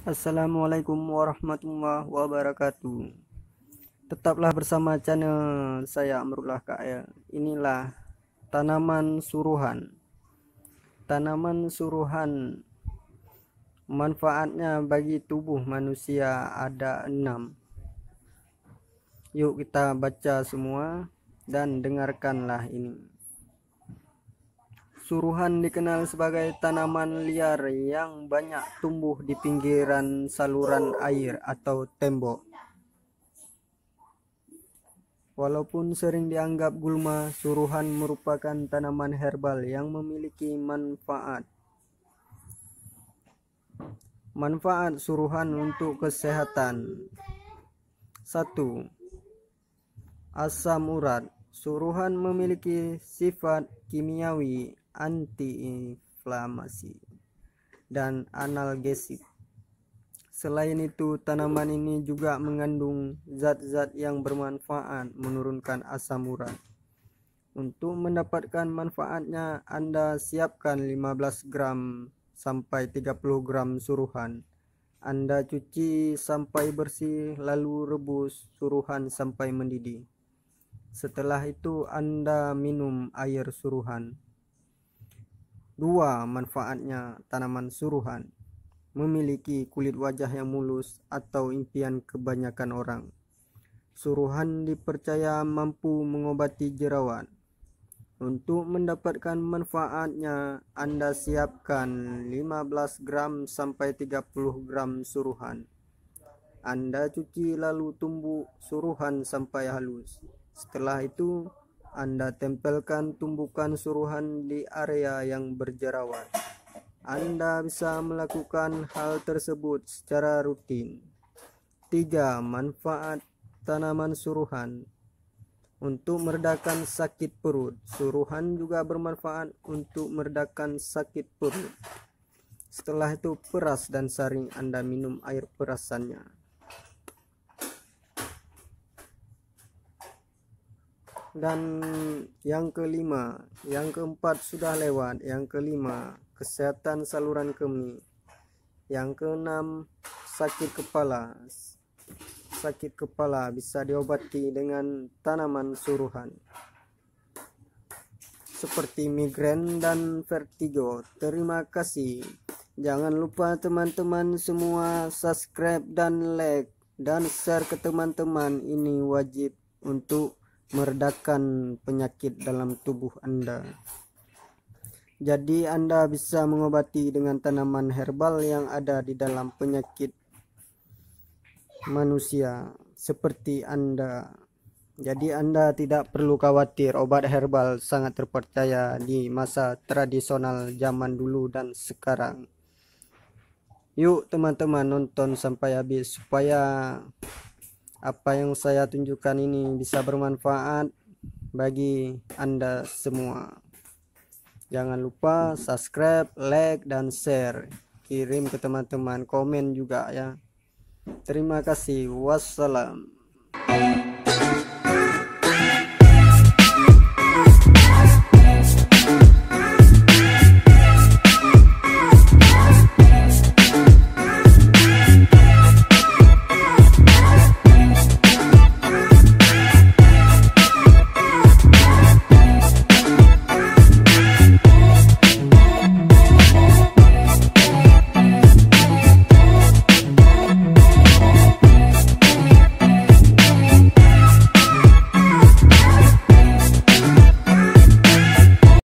Assalamualaikum warahmatullahi wabarakatuh Tetaplah bersama channel saya Amrullah KL Inilah tanaman suruhan Tanaman suruhan Manfaatnya bagi tubuh manusia ada enam Yuk kita baca semua dan dengarkanlah ini Suruhan dikenal sebagai tanaman liar yang banyak tumbuh di pinggiran saluran air atau tembok. Walaupun sering dianggap gulma, suruhan merupakan tanaman herbal yang memiliki manfaat. Manfaat suruhan untuk kesehatan. 1. Asam urat. Suruhan memiliki sifat kimiawi antiinflamasi dan analgesik. Selain itu, tanaman ini juga mengandung zat-zat yang bermanfaat menurunkan asam urat. Untuk mendapatkan manfaatnya, Anda siapkan 15 gram sampai 30 gram suruhan. Anda cuci sampai bersih lalu rebus suruhan sampai mendidih. Setelah itu Anda minum air suruhan. Dua, manfaatnya tanaman suruhan memiliki kulit wajah yang mulus atau impian kebanyakan orang. Suruhan dipercaya mampu mengobati jerawat. Untuk mendapatkan manfaatnya, Anda siapkan 15 gram sampai 30 gram suruhan. Anda cuci lalu tumbuk suruhan sampai halus. Setelah itu, anda tempelkan tumbukan suruhan di area yang berjerawat. Anda bisa melakukan hal tersebut secara rutin. 3. Manfaat tanaman suruhan untuk meredakan sakit perut. Suruhan juga bermanfaat untuk meredakan sakit perut. Setelah itu peras dan saring Anda minum air perasannya. dan yang kelima, yang keempat sudah lewat, yang kelima kesehatan saluran kemih, yang keenam sakit kepala, sakit kepala bisa diobati dengan tanaman suruhan seperti migrain dan vertigo. Terima kasih. Jangan lupa teman-teman semua subscribe dan like dan share ke teman-teman ini wajib untuk meredakan penyakit dalam tubuh Anda. Jadi Anda bisa mengobati dengan tanaman herbal yang ada di dalam penyakit manusia seperti Anda. Jadi Anda tidak perlu khawatir obat herbal sangat terpercaya di masa tradisional zaman dulu dan sekarang. Yuk teman-teman nonton sampai habis supaya apa yang saya tunjukkan ini bisa bermanfaat bagi Anda semua. Jangan lupa subscribe, like, dan share. Kirim ke teman-teman, komen juga ya. Terima kasih. Wassalam.